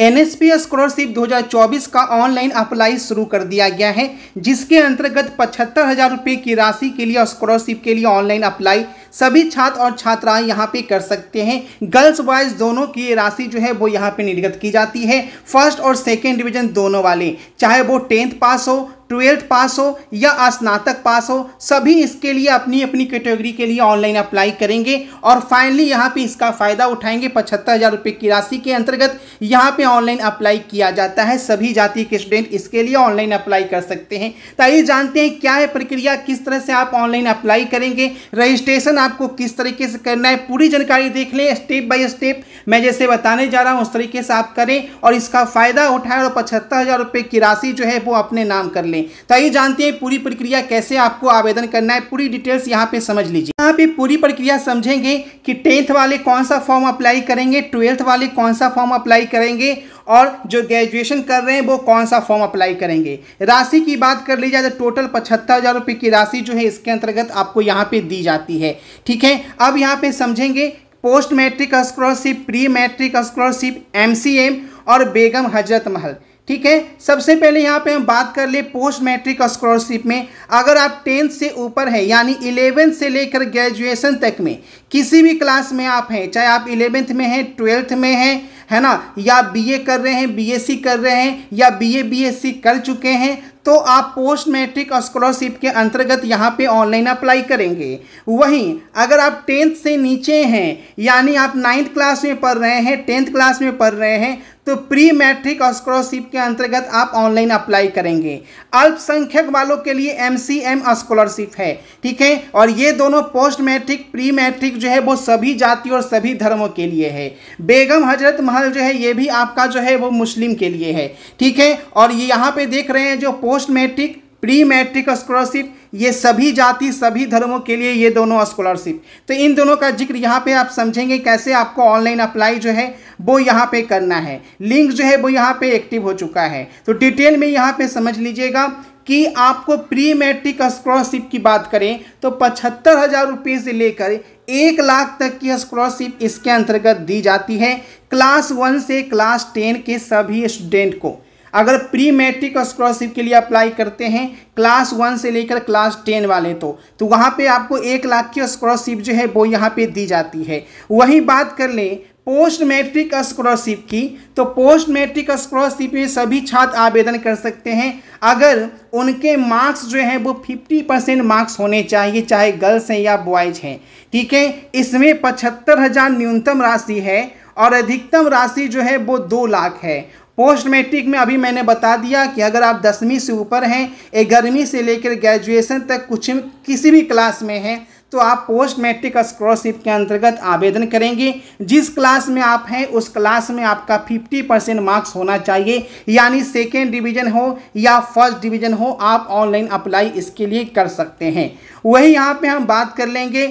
N S P scholarship 2024 का online apply शुरू कर दिया गया है जिसके अंतर्गत पचहत्तर हज़ार रुपये की राशि के लिए स्कॉलरशिप के लिए ऑनलाइन अप्लाई सभी छात्र और छात्राएं यहां पे कर सकते हैं गर्ल्स बॉयज दोनों की राशि जो है वो यहां पे निर्गत की जाती है फर्स्ट और सेकेंड डिवीजन दोनों वाले चाहे वो टेंथ पास हो ट्वेल्थ पास हो या स्नातक पास हो सभी इसके लिए अपनी अपनी कैटेगरी के लिए ऑनलाइन अप्लाई करेंगे और फाइनली यहाँ पे इसका फ़ायदा उठाएंगे पचहत्तर हज़ार रुपये की राशि के अंतर्गत यहाँ पे ऑनलाइन अप्लाई किया जाता है सभी जाति के स्टूडेंट इसके लिए ऑनलाइन अप्लाई कर सकते हैं तो आइए जानते हैं क्या है प्रक्रिया किस तरह से आप ऑनलाइन अप्लाई करेंगे रजिस्ट्रेशन आपको किस तरीके से करना है पूरी जानकारी देख लें स्टेप बाई स्टेप मैं जैसे बताने जा रहा हूँ उस तरीके से आप करें और इसका फ़ायदा उठाएं और पचहत्तर हज़ार रुपये की राशि जो है वो अपने नाम कर लें में तो आइए जानते हैं पूरी प्रक्रिया कैसे आपको आवेदन करना है पूरी डिटेल्स यहाँ पे समझ लीजिए यहाँ पे पूरी प्रक्रिया समझेंगे कि टेंथ वाले कौन सा फॉर्म अप्लाई करेंगे ट्वेल्थ वाले कौन सा फॉर्म अप्लाई करेंगे और जो ग्रेजुएशन कर रहे हैं वो कौन सा फॉर्म अप्लाई करेंगे राशि की बात कर ली जाए तो टोटल पचहत्तर हज़ार रुपये की राशि जो है इसके अंतर्गत आपको यहाँ पे दी जाती है ठीक है अब यहाँ पे समझेंगे post matric scholarship pre matric scholarship MCM और बेगम हजरत महल ठीक है सबसे पहले यहाँ पे हम बात कर ले पोस्ट मैट्रिक स्कॉलरशिप में अगर आप टेंथ से ऊपर हैं यानी इलेवेंथ से लेकर ग्रेजुएशन तक में किसी भी क्लास में आप हैं चाहे आप इलेवेंथ में हैं ट्वेल्थ में हैं है ना या बीए कर रहे हैं बीएससी कर रहे हैं या बीए बीएससी कर चुके हैं तो आप पोस्ट मैट्रिक स्कॉलरशिप के अंतर्गत यहाँ पे ऑनलाइन अप्लाई करेंगे वहीं अगर आप टेंथ से नीचे हैं यानी आप नाइन्थ क्लास में पढ़ रहे हैं टेंथ क्लास में पढ़ रहे हैं तो प्री मैट्रिक और स्कॉलरशिप के अंतर्गत आप ऑनलाइन अप्लाई करेंगे अल्पसंख्यक वालों के लिए एम सी एम स्कॉलरशिप है ठीक है और ये दोनों पोस्ट मैट्रिक प्री मैट्रिक जो है वो सभी जाति और सभी धर्मों के लिए है बेगम हजरत महल जो है ये भी आपका जो है वो मुस्लिम के लिए है ठीक है और ये यहाँ पे देख रहे हैं जो post matric pre matric scholarship ये सभी जाति सभी धर्मों के लिए ये दोनों स्कॉलरशिप तो इन दोनों का जिक्र यहाँ पे आप समझेंगे कैसे आपको ऑनलाइन अप्लाई जो है वो यहाँ पे करना है लिंक जो है वो यहाँ पे एक्टिव हो चुका है तो डिटेल में यहाँ पे समझ लीजिएगा कि आपको प्री मैट्रिक स्कॉलरशिप की बात करें तो पचहत्तर हज़ार रुपये से लेकर एक लाख तक की स्कॉलरशिप इसके अंतर्गत दी जाती है क्लास वन से क्लास टेन के सभी स्टूडेंट को अगर प्री मैट्रिक स्कॉलरशिप के लिए अप्लाई करते हैं क्लास वन से लेकर क्लास टेन वाले तो तो वहाँ पे आपको एक लाख की स्कॉलरशिप जो है वो यहाँ पे दी जाती है वही बात कर लें पोस्ट मैट्रिक स्कॉलरशिप की तो पोस्ट मैट्रिक स्कॉलरशिप में सभी छात्र आवेदन कर सकते हैं अगर उनके मार्क्स जो हैं वो 50 परसेंट मार्क्स होने चाहिए चाहे गर्ल्स हैं या बॉयज़ हैं ठीक है इसमें पचहत्तर हज़ार न्यूनतम राशि है और अधिकतम राशि जो है वो दो लाख है पोस्ट मैट्रिक में अभी मैंने बता दिया कि अगर आप दसवीं से ऊपर हैं ग्यारहवीं से लेकर ग्रेजुएशन तक कुछ किसी भी क्लास में हैं तो आप पोस्ट मैट्रिक स्कॉलरशिप के अंतर्गत आवेदन करेंगे जिस क्लास में आप हैं उस क्लास में आपका 50 परसेंट मार्क्स होना चाहिए यानी सेकेंड डिवीजन हो या फर्स्ट डिवीजन हो आप ऑनलाइन अप्लाई इसके लिए कर सकते हैं वही यहाँ पे हम बात कर लेंगे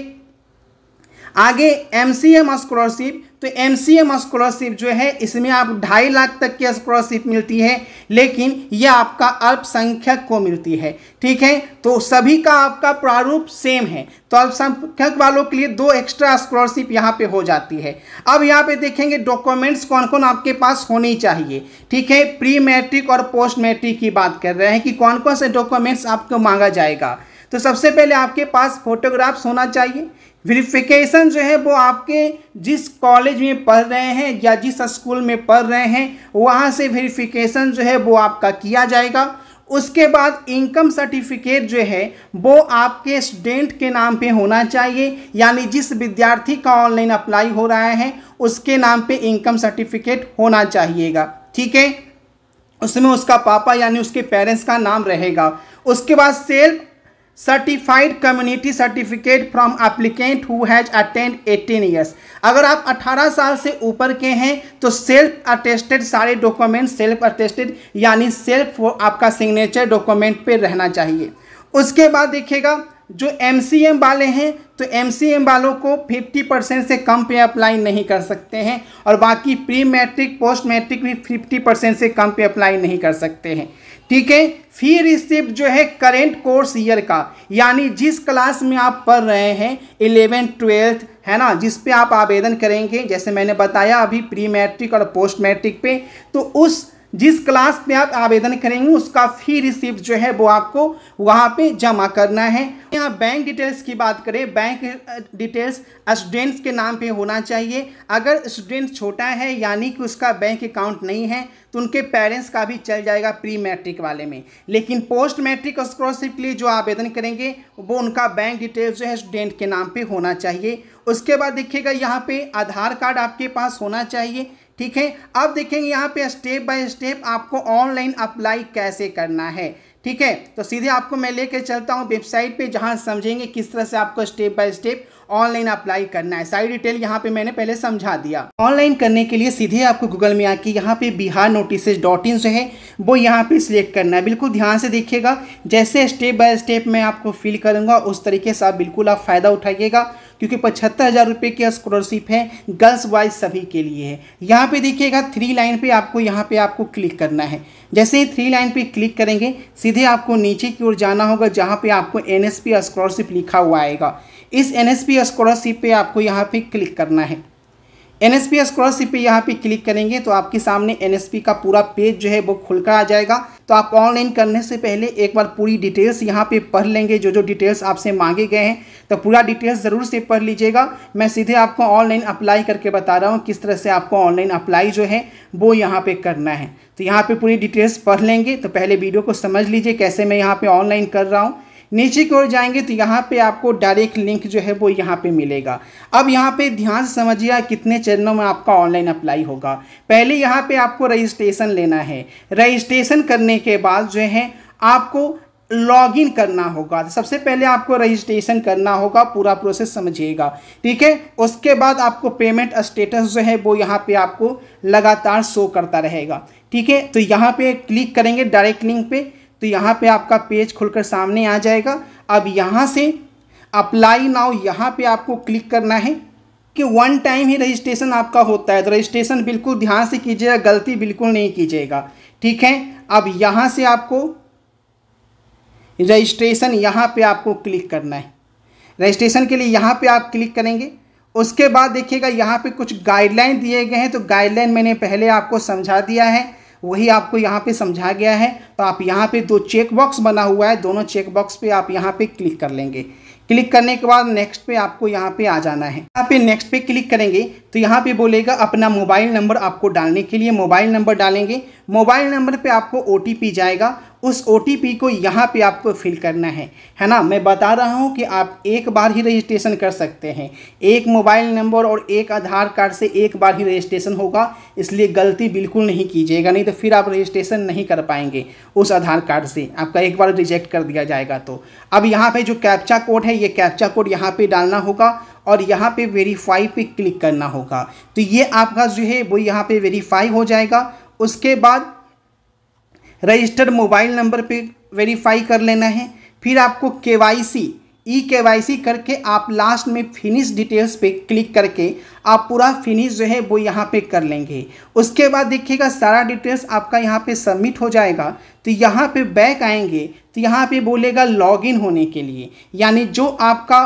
आगे एम सी एम स्कॉलरशिप तो एम सी एम स्कॉलरशिप जो है इसमें आप ढाई लाख तक की स्कॉलरशिप मिलती है लेकिन यह आपका अल्पसंख्यक को मिलती है ठीक है तो सभी का आपका प्रारूप सेम है तो अल्पसंख्यक वालों के लिए दो एक्स्ट्रा स्कॉलरशिप यहाँ पे हो जाती है अब यहाँ पे देखेंगे डॉक्यूमेंट्स कौन कौन आपके पास होनी चाहिए ठीक है प्री मैट्रिक और पोस्ट मैट्रिक की बात कर रहे हैं कि कौन कौन से डॉक्यूमेंट्स आपको मांगा जाएगा तो सबसे पहले आपके पास फोटोग्राफ्स होना चाहिए वेरिफिकेशन जो है वो आपके जिस कॉलेज में पढ़ रहे हैं या जिस स्कूल में पढ़ रहे हैं वहाँ से वेरिफिकेशन जो है वो आपका किया जाएगा उसके बाद इनकम सर्टिफिकेट जो है वो आपके स्टूडेंट के नाम पे होना चाहिए यानी जिस विद्यार्थी का ऑनलाइन अप्लाई हो रहा है उसके नाम पे इनकम सर्टिफिकेट होना चाहिएगा ठीक है उसमें उसका पापा यानी उसके पेरेंट्स का नाम रहेगा उसके बाद self certified community certificate from applicant who has attend 18 years अगर आप 18 साल से ऊपर के हैं तो सेल्फ अटेस्टेड सारे डॉक्यूमेंट सेल्फ अटेस्टेड यानी सेल्फ आपका सिग्नेचर डॉक्यूमेंट पे रहना चाहिए उसके बाद देखिएगा जो एम वाले हैं तो एम वालों को 50 परसेंट से कम पे अप्लाई नहीं कर सकते हैं और बाकी प्री मैट्रिक पोस्ट मैट्रिक भी 50 परसेंट से कम पे अप्लाई नहीं कर सकते हैं ठीक है फी रिसिप्ट जो है करेंट कोर्स ईयर का यानी जिस क्लास में आप पढ़ रहे हैं इलेवेंथ ट्वेल्थ है ना जिस पे आप आवेदन करेंगे जैसे मैंने बताया अभी प्री मैट्रिक और पोस्ट मैट्रिक पे तो उस जिस क्लास में आप आवेदन करेंगे उसका फी रिसिप्ट जो है वो आपको वहाँ पे जमा करना है यहाँ बैंक डिटेल्स की बात करें बैंक डिटेल्स स्टूडेंट्स के नाम पे होना चाहिए अगर स्टूडेंट छोटा है यानी कि उसका बैंक अकाउंट नहीं है तो उनके पेरेंट्स का भी चल जाएगा प्री मैट्रिक वाले में लेकिन पोस्ट मैट्रिक स्कॉलरशिप के लिए जो आवेदन करेंगे वो उनका बैंक डिटेल्स जो है स्टूडेंट के नाम पर होना चाहिए उसके बाद देखिएगा यहाँ पर आधार कार्ड आपके पास होना चाहिए ठीक है अब देखेंगे यहाँ पे स्टेप बाय स्टेप आपको ऑनलाइन अप्लाई कैसे करना है ठीक है तो सीधे आपको मैं लेके चलता हूँ वेबसाइट पे जहाँ समझेंगे किस तरह से आपको step by step online apply करना है सारी डिटेल यहाँ पे मैंने पहले समझा दिया ऑनलाइन करने के लिए सीधे आपको गूगल में आके यहाँ पे बिहार नोटिसेज डॉट इन जो है वो यहाँ पे सिलेक्ट करना है बिल्कुल ध्यान से देखिएगा जैसे स्टेप बाय स्टेप मैं आपको फिल करूँगा उस तरीके से आप बिल्कुल आप फ़ायदा उठाइएगा क्योंकि पचहत्तर हज़ार रुपये की स्कॉलरशिप है गर्ल्स बॉयज सभी के लिए है यहाँ पे देखिएगा थ्री लाइन पे आपको यहाँ पे आपको क्लिक करना है जैसे ही थ्री लाइन पे क्लिक करेंगे सीधे आपको नीचे की ओर जाना होगा जहाँ पे आपको एन स्कॉलरशिप लिखा हुआ आएगा इस एन स्कॉलरशिप पर आपको यहाँ पर क्लिक करना है एन एस पी स्कॉलरशिप पे यहाँ पे क्लिक करेंगे तो आपके सामने एन एस पी का पूरा पेज जो है वो खुलकर आ जाएगा तो आप ऑनलाइन करने से पहले एक बार पूरी डिटेल्स यहाँ पे पढ़ लेंगे जो जो डिटेल्स आपसे मांगे गए हैं तो पूरा डिटेल्स ज़रूर से पढ़ लीजिएगा मैं सीधे आपको ऑनलाइन अप्लाई करके बता रहा हूँ किस तरह से आपको ऑनलाइन अप्लाई जो है वो यहाँ पर करना है तो यहाँ पर पूरी डिटेल्स पढ़ लेंगे तो पहले वीडियो को समझ लीजिए कैसे मैं यहाँ पर ऑनलाइन कर रहा हूँ नीचे की ओर जाएंगे तो यहाँ पे आपको डायरेक्ट लिंक जो है वो यहाँ पे मिलेगा अब यहाँ पे ध्यान से समझिए कितने चरणों में आपका ऑनलाइन अप्लाई होगा पहले यहाँ पे आपको रजिस्ट्रेशन लेना है रजिस्ट्रेशन करने के बाद जो है आपको लॉगिन करना होगा सबसे पहले आपको रजिस्ट्रेशन करना होगा पूरा प्रोसेस समझिएगा ठीक है उसके बाद आपको पेमेंट स्टेटस जो है वो यहाँ पे आपको लगातार शो करता रहेगा ठीक है तो यहाँ पे क्लिक करेंगे डायरेक्ट लिंक पे तो यहाँ पे आपका पेज खुलकर सामने आ जाएगा अब यहाँ से अप्लाई नाउ यहाँ पे आपको क्लिक करना है कि वन टाइम ही रजिस्ट्रेशन आपका होता है तो रजिस्ट्रेशन बिल्कुल ध्यान से कीजिएगा गलती बिल्कुल नहीं कीजिएगा ठीक है अब यहाँ से आपको रजिस्ट्रेशन यहाँ पे आपको क्लिक करना है रजिस्ट्रेशन के लिए यहाँ पे आप क्लिक करेंगे उसके बाद देखिएगा यहाँ पे कुछ गाइडलाइन दिए गए हैं तो गाइडलाइन मैंने पहले आपको समझा दिया है वही आपको यहाँ पे समझाया गया है तो आप यहाँ पे दो चेक बॉक्स बना हुआ है दोनों चेक बॉक्स पे आप यहाँ पे क्लिक कर लेंगे क्लिक करने के बाद नेक्स्ट पे आपको यहाँ पे आ जाना है यहाँ पे नेक्स्ट पे क्लिक करेंगे तो यहाँ पे बोलेगा अपना मोबाइल नंबर आपको डालने के लिए मोबाइल नंबर डालेंगे मोबाइल नंबर पे आपको ओ जाएगा उस ओ को यहाँ पे आपको फिल करना है है ना मैं बता रहा हूँ कि आप एक बार ही रजिस्ट्रेशन कर सकते हैं एक मोबाइल नंबर और एक आधार कार्ड से एक बार ही रजिस्ट्रेशन होगा इसलिए गलती बिल्कुल नहीं कीजिएगा नहीं तो फिर आप रजिस्ट्रेशन नहीं कर पाएंगे उस आधार कार्ड से आपका एक बार रिजेक्ट कर दिया जाएगा तो अब यहाँ पर जो कैप्चा कोड है ये कैप्चा कोड यहाँ पर डालना होगा और यहाँ पे वेरीफाई पे क्लिक करना होगा तो ये आपका जो है वो यहाँ पे वेरीफाई हो जाएगा उसके बाद रजिस्टर्ड मोबाइल नंबर पे वेरीफाई कर लेना है फिर आपको के वाई सी ई के वाई सी करके आप लास्ट में फिनिश डिटेल्स पे क्लिक करके आप पूरा फिनिश जो है वो यहाँ पे कर लेंगे उसके बाद देखिएगा सारा डिटेल्स आपका यहाँ पे सबमिट हो जाएगा तो यहाँ पे बैक आएंगे तो यहाँ पे बोलेगा लॉगिन होने के लिए यानी जो आपका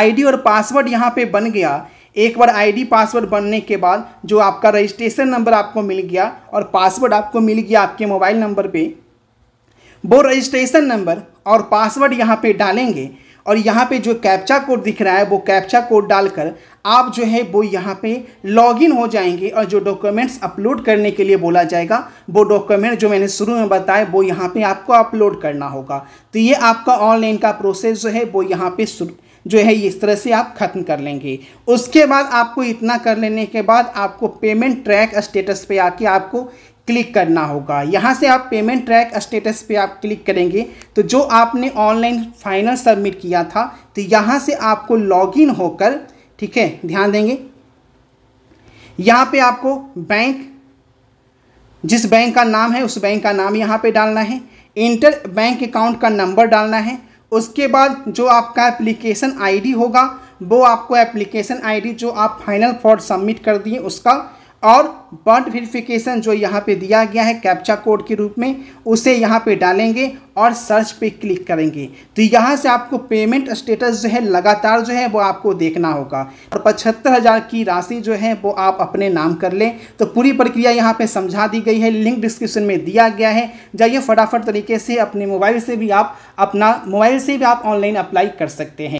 आईडी और पासवर्ड यहाँ पे बन गया एक बार आईडी पासवर्ड बनने के बाद जो आपका रजिस्ट्रेशन नंबर आपको मिल गया और पासवर्ड आपको मिल गया आपके मोबाइल नंबर पे वो रजिस्ट्रेशन नंबर और पासवर्ड यहाँ पे डालेंगे और यहाँ पे जो कैप्चा कोड दिख रहा है वो कैप्चा कोड डालकर आप जो है वो यहाँ पे लॉगिन हो जाएंगे और जो डॉक्यूमेंट्स अपलोड करने के लिए बोला जाएगा वो डॉक्यूमेंट जो मैंने शुरू में बताया वो यहाँ पे आपको अपलोड करना होगा तो ये आपका ऑनलाइन का प्रोसेस जो है वो यहाँ पे जो है इस तरह से आप ख़त्म कर लेंगे उसके बाद आपको इतना कर लेने के बाद आपको पेमेंट ट्रैक स्टेटस पे आके आपको क्लिक करना होगा यहाँ से आप पेमेंट ट्रैक स्टेटस पे आप क्लिक करेंगे तो जो आपने ऑनलाइन फाइनल सबमिट किया था तो यहाँ से आपको लॉगिन होकर ठीक है ध्यान देंगे यहाँ पे आपको बैंक जिस बैंक का नाम है उस बैंक का नाम यहाँ पे डालना है इंटर बैंक अकाउंट का नंबर डालना है उसके बाद जो आपका एप्लीकेशन आईडी होगा वो आपको एप्लीकेशन आईडी जो आप फाइनल फॉर सबमिट कर दिए उसका और बर्थ वेरिफिकेशन जो यहाँ पे दिया गया है कैप्चा कोड के रूप में उसे यहाँ पे डालेंगे और सर्च पे क्लिक करेंगे तो यहाँ से आपको पेमेंट स्टेटस जो है लगातार जो है वो आपको देखना होगा और पचहत्तर हज़ार की राशि जो है वो आप अपने नाम कर लें तो पूरी प्रक्रिया यहाँ पे समझा दी गई है लिंक डिस्क्रिप्शन में दिया गया है जाइए फटाफट तरीके से अपने मोबाइल से भी आप अपना मोबाइल से भी आप ऑनलाइन अप्लाई कर सकते हैं